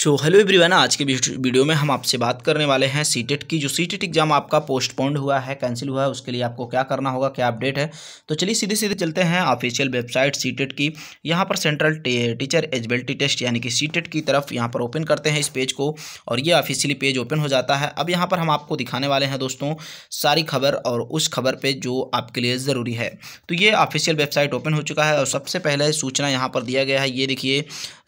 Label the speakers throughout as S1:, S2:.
S1: so hello everyone आज के video में हम आपसे बात करने वाले हैं सीटेट की जो सीटेट एग्ज़ाम आपका पोस्टपोन्ड हुआ है कैंसिल हुआ है उसके लिए आपको क्या करना होगा क्या अपडेट है तो चलिए सीधे सीधे चलते हैं ऑफिशियल वेबसाइट सीटेट की यहाँ पर सेंट्रल टीचर एजबिलिटी टेस्ट यानी कि सीटेट की तरफ यहाँ पर ओपन करते हैं इस पेज को और ये ऑफिशियली पेज ओपन हो जाता है अब यहाँ पर हम आपको दिखाने वाले हैं दोस्तों सारी खबर और उस खबर पर जो आपके लिए ज़रूरी है तो ये ऑफिशियल वेबसाइट ओपन हो चुका है और सबसे पहले सूचना यहाँ पर दिया गया है ये देखिए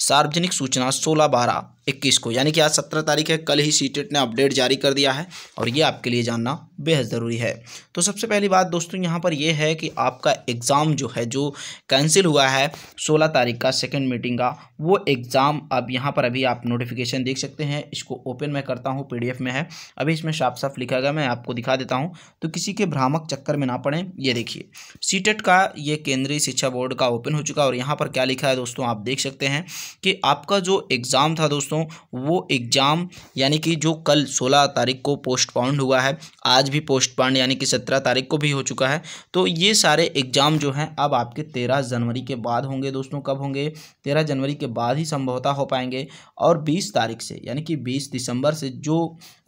S1: सार्वजनिक सूचना सोलह बारह इक्कीस को यानी कि आज सत्रह तारीख है कल ही सी e ने अपडेट जारी कर दिया है और ये आपके लिए जानना बेहद ज़रूरी है तो सबसे पहली बात दोस्तों यहाँ पर यह है कि आपका एग्ज़ाम जो है जो कैंसिल हुआ है सोलह तारीख का सेकेंड मीटिंग का वो एग्ज़ाम अब यहाँ पर अभी आप नोटिफिकेशन देख सकते हैं इसको ओपन मैं करता हूँ पी में है अभी इसमें साफ साफ लिखा गया मैं आपको दिखा देता हूँ तो किसी के भ्रामक चक्कर में ना पड़ें ये देखिए सी e का ये केंद्रीय शिक्षा बोर्ड का ओपन हो चुका है और यहाँ पर क्या लिखा है दोस्तों आप देख सकते हैं कि आपका जो एग्ज़ाम था दोस्तों दोस्तों वो एग्ज़ाम यानी कि जो कल सोलह तारीख को पोस्टपाउंड हुआ है आज भी पोस्टपोन्ड यानी कि सत्रह तारीख को भी हो चुका है तो ये सारे एग्ज़ाम जो हैं अब आपके तेरह जनवरी के बाद होंगे दोस्तों कब होंगे तेरह जनवरी के बाद ही संभवता हो पाएंगे और बीस तारीख से यानी कि बीस दिसंबर से जो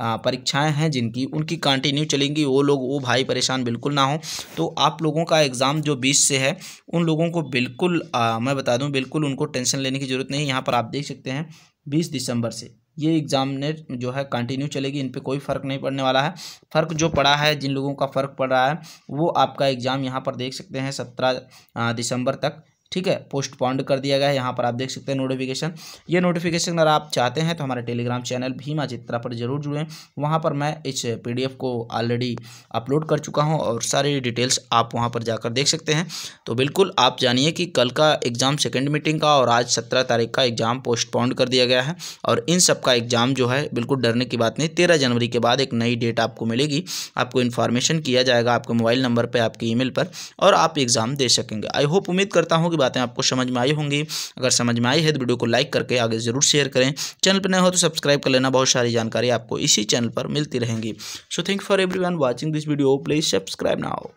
S1: परीक्षाएँ हैं जिनकी उनकी कंटिन्यू चलेंगी वो लोग वो भाई परेशान बिल्कुल ना हो तो आप लोगों का एग्ज़ाम जो बीस से है उन लोगों को बिल्कुल आ, मैं बता दूँ बिल्कुल उनको टेंशन लेने की ज़रूरत नहीं यहाँ पर आप देख सकते हैं बीस दिसंबर से ये एग्ज़ामिनर जो है कंटिन्यू चलेगी इन पे कोई फ़र्क नहीं पड़ने वाला है फ़र्क जो पड़ा है जिन लोगों का फ़र्क पड़ रहा है वो आपका एग्ज़ाम यहाँ पर देख सकते हैं सत्रह दिसंबर तक ठीक है पोस्टपॉन्ड कर दिया गया है यहाँ पर आप देख सकते हैं नोटिफिकेशन ये नोटिफिकेशन अगर आप चाहते हैं तो हमारे टेलीग्राम चैनल भीमा चित्रा पर जरूर जुड़ें वहाँ पर मैं इस पीडीएफ को ऑलरेडी अपलोड कर चुका हूँ और सारी डिटेल्स आप वहाँ पर जाकर देख सकते हैं तो बिल्कुल आप जानिए कि कल का एग्ज़ाम सेकेंड मीटिंग का और आज सत्रह तारीख का एग्ज़ाम पोस्टपॉन्ड कर दिया गया है और इन सब का एग्ज़ाम जो है बिल्कुल डरने की बात नहीं तेरह जनवरी के बाद एक नई डेट आपको मिलेगी आपको इन्फॉर्मेशन किया जाएगा आपके मोबाइल नंबर पर आपके ई पर और आप एग्ज़ाम दे सकेंगे आई होप उम्मीद करता हूँ की बातें आपको समझ में आई होंगी अगर समझ में आई है तो वीडियो को लाइक करके आगे ज़रूर शेयर करें चैनल पर नए हो तो सब्सक्राइब कर लेना बहुत सारी जानकारी आपको इसी चैनल पर मिलती रहेंगी so thank for everyone watching this video please subscribe now